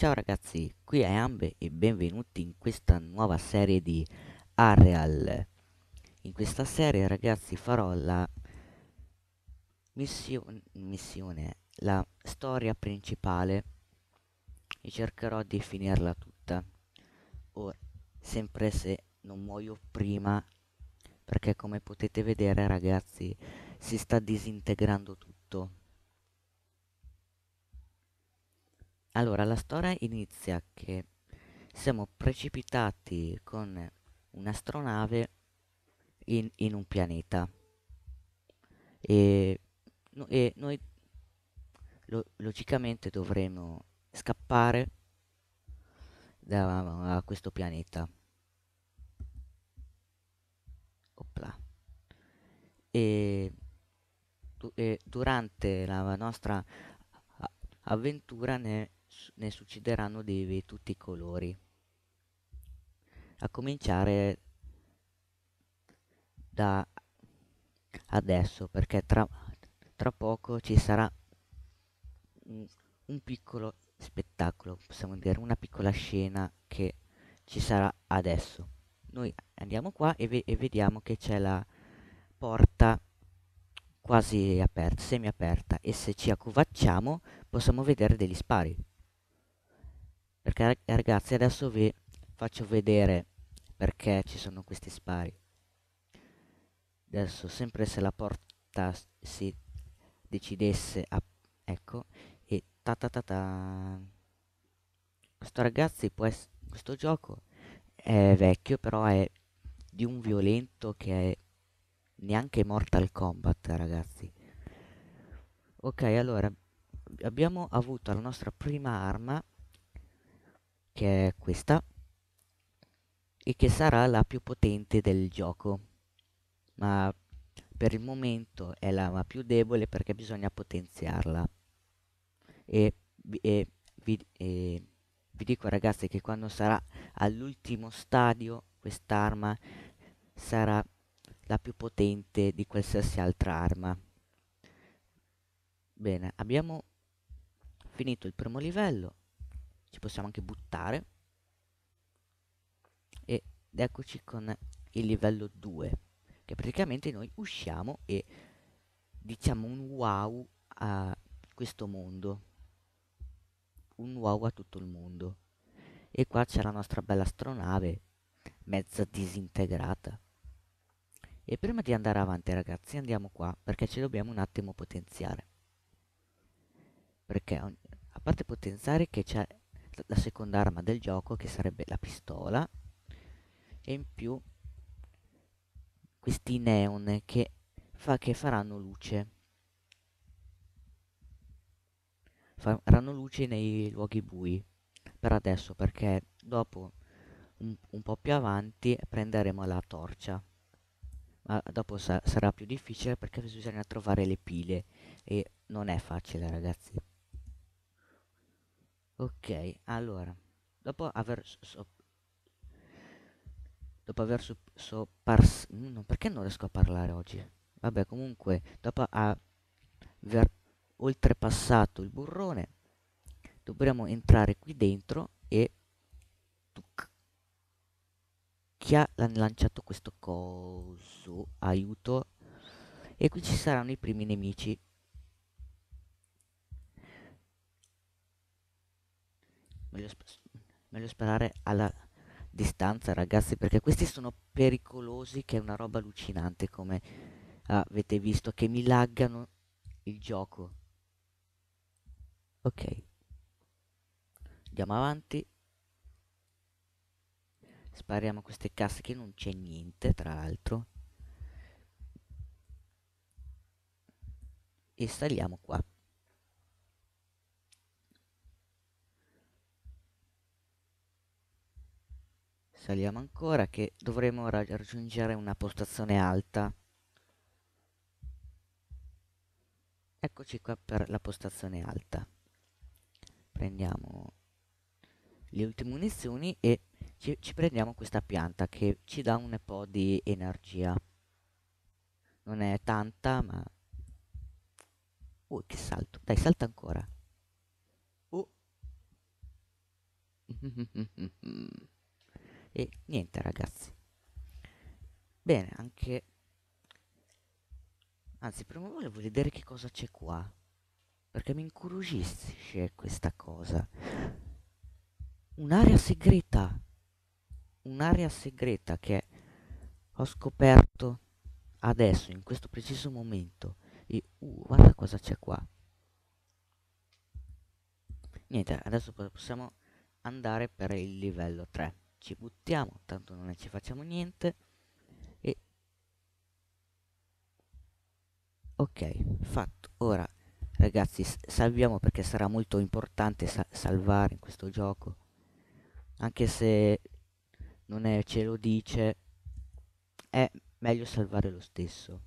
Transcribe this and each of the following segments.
Ciao ragazzi, qui è Ambe e benvenuti in questa nuova serie di Areal. In questa serie ragazzi farò la mission missione, la storia principale e cercherò di finirla tutta. Ora, sempre se non muoio prima, perché come potete vedere ragazzi si sta disintegrando tutto. Allora, la storia inizia che siamo precipitati con un'astronave in, in, un pianeta e, no, e noi lo, logicamente dovremo scappare da, da questo pianeta. Opla. E, du, e durante la nostra avventura ne ne succederanno dei di tutti i colori. A cominciare da adesso, perché tra, tra poco ci sarà un, un piccolo spettacolo, possiamo dire, una piccola scena che ci sarà adesso. Noi andiamo qua e, ve e vediamo che c'è la porta quasi aperta, semiaperta e se ci accovacciamo possiamo vedere degli spari perché ragazzi adesso vi faccio vedere perché ci sono questi spari adesso sempre se la porta si decidesse a ecco e ta ta ta ta questo ragazzi può questo gioco è vecchio però è di un violento che è neanche Mortal Kombat ragazzi ok allora abbiamo avuto la nostra prima arma che è questa e che sarà la più potente del gioco ma per il momento è la più debole perché bisogna potenziarla e, e, vi, e vi dico ragazzi che quando sarà all'ultimo stadio quest'arma sarà la più potente di qualsiasi altra arma bene abbiamo finito il primo livello ci possiamo anche buttare ed eccoci con il livello 2 che praticamente noi usciamo e diciamo un wow a questo mondo un wow a tutto il mondo e qua c'è la nostra bella astronave mezza disintegrata e prima di andare avanti ragazzi andiamo qua perché ci dobbiamo un attimo potenziare. Perché a parte potenziare che c'è la seconda arma del gioco che sarebbe la pistola e in più questi neon che, fa, che faranno luce faranno luce nei luoghi bui per adesso perché dopo un, un po' più avanti prenderemo la torcia ma dopo sa sarà più difficile perché bisogna trovare le pile e non è facile ragazzi ok allora dopo aver so dopo aver so soppars mm, no, perché non riesco a parlare oggi vabbè comunque dopo aver oltrepassato il burrone dovremo entrare qui dentro e tuc, chi ha lanciato questo coso aiuto e qui ci saranno i primi nemici Voglio, voglio sparare alla distanza ragazzi perché questi sono pericolosi che è una roba allucinante come avete visto che mi laggano il gioco ok andiamo avanti spariamo queste casse che non c'è niente tra l'altro e saliamo qua saliamo ancora che dovremo raggiungere una postazione alta eccoci qua per la postazione alta prendiamo le ultime munizioni e ci, ci prendiamo questa pianta che ci dà un po' di energia non è tanta ma oh che salto dai salta ancora oh e niente ragazzi bene anche anzi prima volevo vedere che cosa c'è qua perché mi incuriosisce questa cosa un'area segreta un'area segreta che ho scoperto adesso in questo preciso momento e uh, guarda cosa c'è qua niente adesso possiamo andare per il livello 3 ci buttiamo, tanto non ci facciamo niente. E ok, fatto. Ora ragazzi salviamo perché sarà molto importante sa salvare in questo gioco. Anche se non è, ce lo dice, è meglio salvare lo stesso.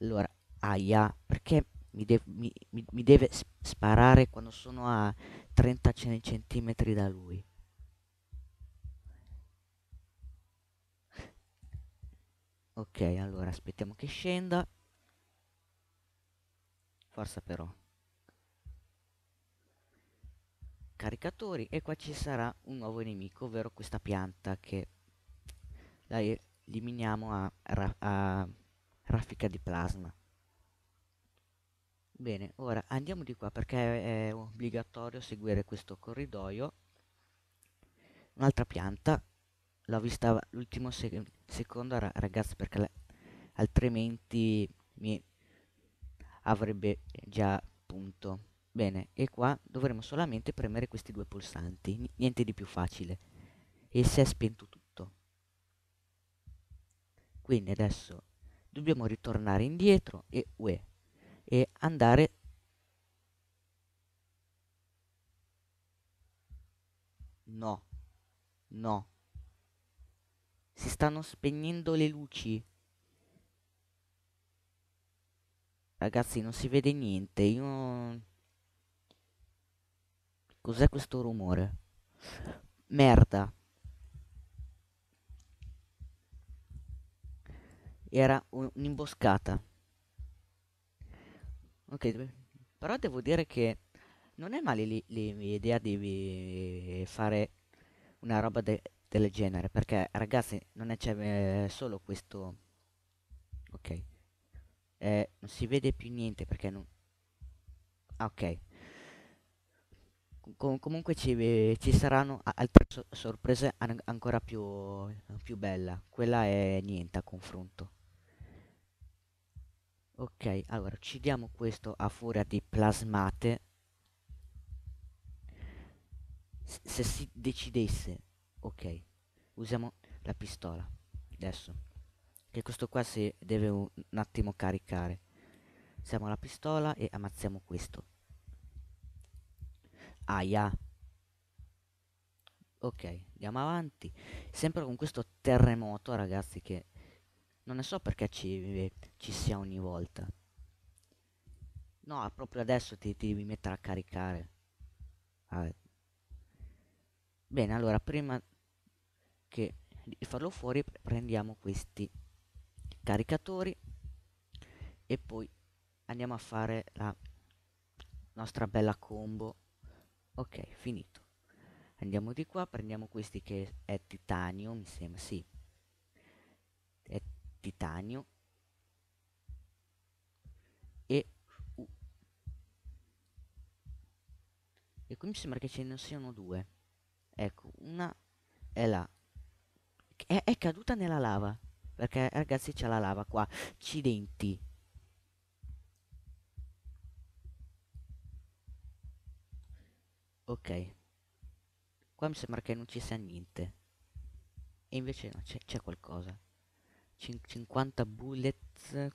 Allora, aia, perché mi, de mi, mi, deve sparare quando sono a 30 centimetri da lui? Ok, allora aspettiamo che scenda. Forza però. Caricatori e qua ci sarà un nuovo nemico, ovvero questa pianta che la eliminiamo a, ra a raffica di plasma. Bene, ora andiamo di qua perché è obbligatorio seguire questo corridoio. Un'altra pianta l'ho vista l'ultimo se secondo ragazzi perché altrimenti mi avrebbe già punto bene e qua dovremo solamente premere questi due pulsanti niente di più facile e si è spento tutto quindi adesso dobbiamo ritornare indietro e UE e andare no no si stanno spegnendo le luci. Ragazzi, non si vede niente. Io... Cos'è questo rumore? Merda. Era un'imboscata. Ok, però devo dire che non è male l'idea di eh, fare una roba de del genere perché ragazzi non c'è eh, cioè, solo questo ok eh, non si vede più niente perché non ah, ok Com comunque ci, eh, ci, saranno altre so sorprese an ancora più, più bella quella è niente a confronto ok allora uccidiamo questo a furia di plasmate se si decidesse ok usiamo la pistola adesso che questo qua si deve un, attimo caricare usiamo la pistola e ammazziamo questo aia ok andiamo avanti sempre con questo terremoto ragazzi che non ne so perché ci, ci sia ogni volta no proprio adesso ti, ti mettere a caricare ah. bene allora prima che di farlo fuori prendiamo questi caricatori e poi andiamo a fare la nostra bella combo ok finito andiamo di qua prendiamo questi che è titanio mi sembra sì è titanio e uh. e qui mi sembra che ce ne siano due ecco una è la è, è caduta nella lava. Perché ragazzi c'è la lava qua. Accidenti. Ok. Qua mi sembra che non ci sia niente. E invece no, c'è qualcosa. Cin 50 bullets.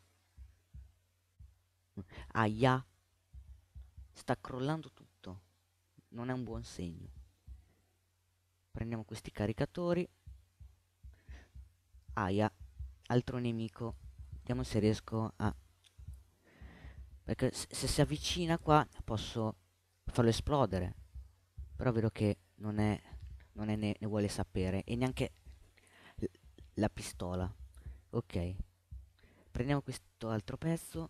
Aia. Sta crollando tutto. Non è un buon segno. Prendiamo questi caricatori. Aya, altro nemico. Vediamo se riesco a... Perché se si avvicina qua posso farlo esplodere. Però vedo che non è... Non è ne, ne vuole sapere. E neanche la pistola. Ok. Prendiamo questo altro pezzo.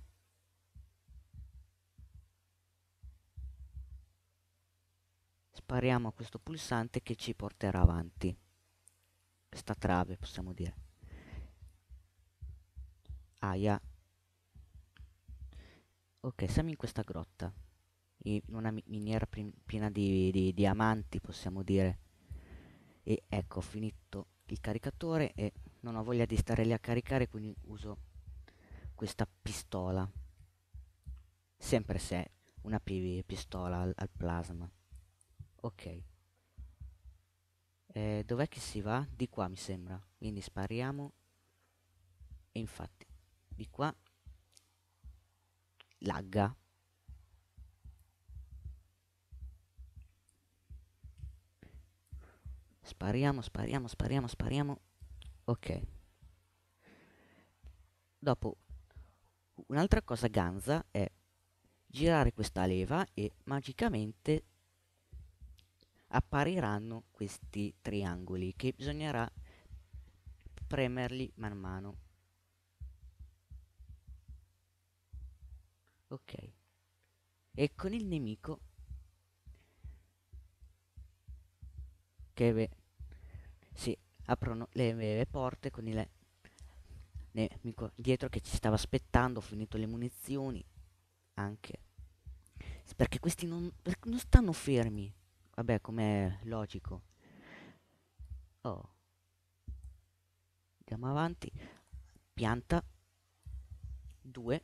Spariamo a questo pulsante che ci porterà avanti. Questa trave, possiamo dire aia ok siamo in questa grotta in una miniera piena di, di diamanti possiamo dire e ecco ho finito il caricatore e non ho voglia di stare lì a caricare quindi uso questa pistola sempre se una pistola al, al plasma ok eh, dov'è che si va? di qua mi sembra quindi spariamo e infatti di qua lagga spariamo spariamo spariamo spariamo ok dopo un'altra cosa ganza è girare questa leva e magicamente appariranno questi triangoli che bisognerà premerli man mano ok e con il nemico che si aprono le, le porte con il nemico dietro che ci stava aspettando ho finito le munizioni anche perché questi non, perché non stanno fermi vabbè com'è logico oh andiamo avanti pianta Due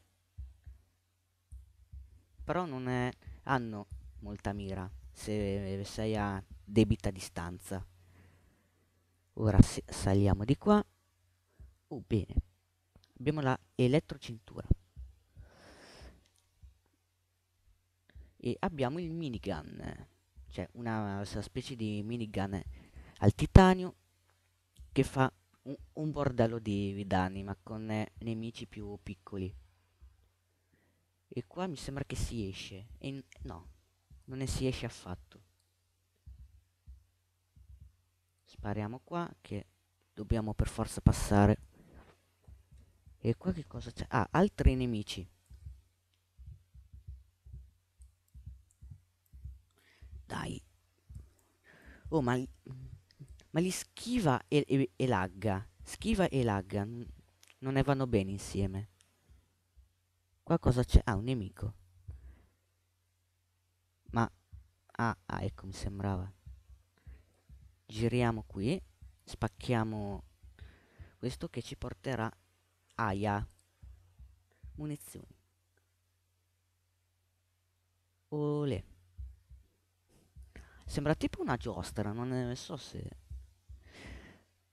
però non è, hanno molta mira se sei a debita distanza. Ora saliamo di qua. oh bene. Abbiamo la elettrocintura. E abbiamo il minigun, cioè una, una specie di minigun al titanio che fa un, un bordello di danni ma con eh, nemici più piccoli. E qua mi sembra che si esce. E no, non ne si esce affatto. Spariamo qua che dobbiamo per forza passare. E qua che cosa c'è? Ah, altri nemici. Dai. Oh, ma, ma li schiva e, e, e lagga. Schiva e lagga. Non ne vanno bene insieme. Qualcosa c'è. Ah, un nemico. Ma... Ah, ah, ecco, mi sembrava. Giriamo qui. Spacchiamo questo che ci porterà aia. Munizioni. Ole. Sembra tipo una giostra, non ne so se...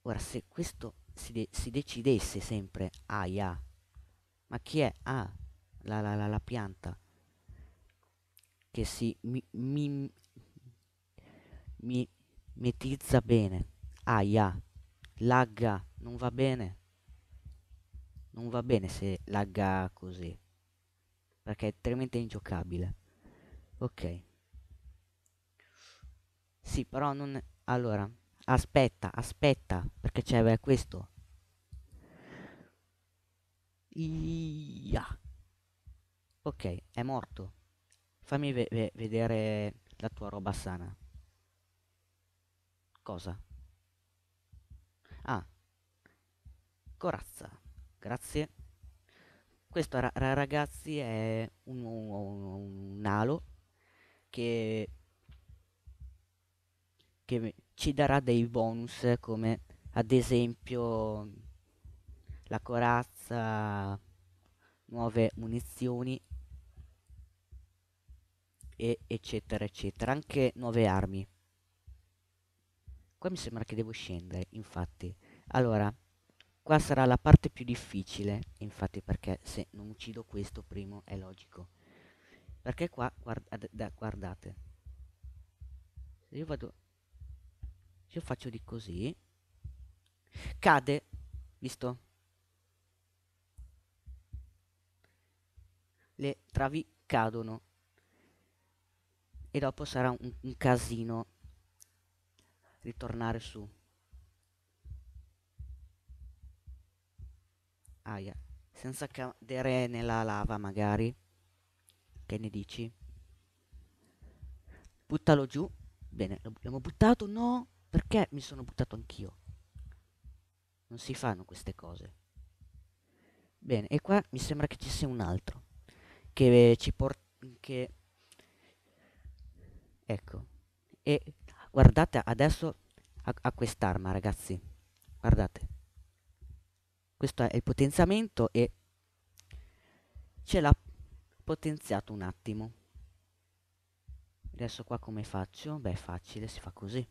Ora, se questo si, de si decidesse sempre aia, ma chi è? Ah, la, la, la, la pianta che si mi, mi, mi, metizza bene. Aia, lagga, non va bene. Non va bene se lagga così. Perché è tremendamente ingiocabile. Ok. Sì, però non... Allora, aspetta, aspetta, perché c'è questo. Ia. Ok, è morto. Fammi ve ve vedere la tua roba sana. Cosa? Ah, corazza. Grazie. Questo ra ragazzi è un, un, un, un alo che, che ci darà dei bonus come ad esempio la corazza, nuove munizioni e eccetera eccetera anche nuove armi qua mi sembra che devo scendere infatti allora qua sarà la parte più difficile infatti perché se non uccido questo primo è logico perché qua guarda, da, guardate se io vado se io faccio di così cade visto le travi cadono e dopo sarà un, un casino ritornare su. Aia, ah, yeah. senza cadere nella lava magari. Che ne dici? Buttalo giù. Bene, l'abbiamo buttato? No, perché mi sono buttato anch'io? Non si fanno queste cose. Bene, e qua mi sembra che ci sia un altro che ci porta che Ecco, e guardate adesso a, a quest'arma ragazzi, guardate, questo è il potenziamento e ce l'ha potenziato un attimo. Adesso qua come faccio? Beh, è facile, si fa così.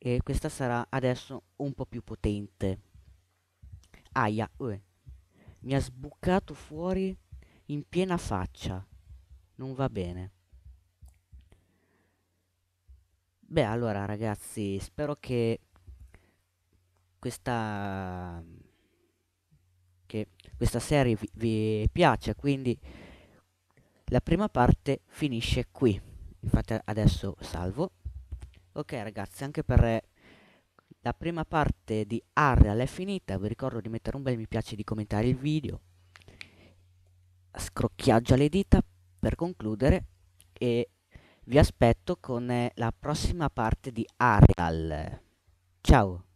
E questa sarà adesso un po' più potente. Aia, ah, mi ha sbucato fuori in piena faccia. Non va bene. Beh, allora ragazzi, spero che questa, che questa serie vi, vi piaccia, quindi la prima parte finisce qui. Infatti adesso salvo. Ok ragazzi, anche per eh, la prima parte di Arial è finita, vi ricordo di mettere un bel mi piace e di commentare il video, scrocchiaggia le dita per concludere e vi aspetto con eh, la prossima parte di Arial. Ciao!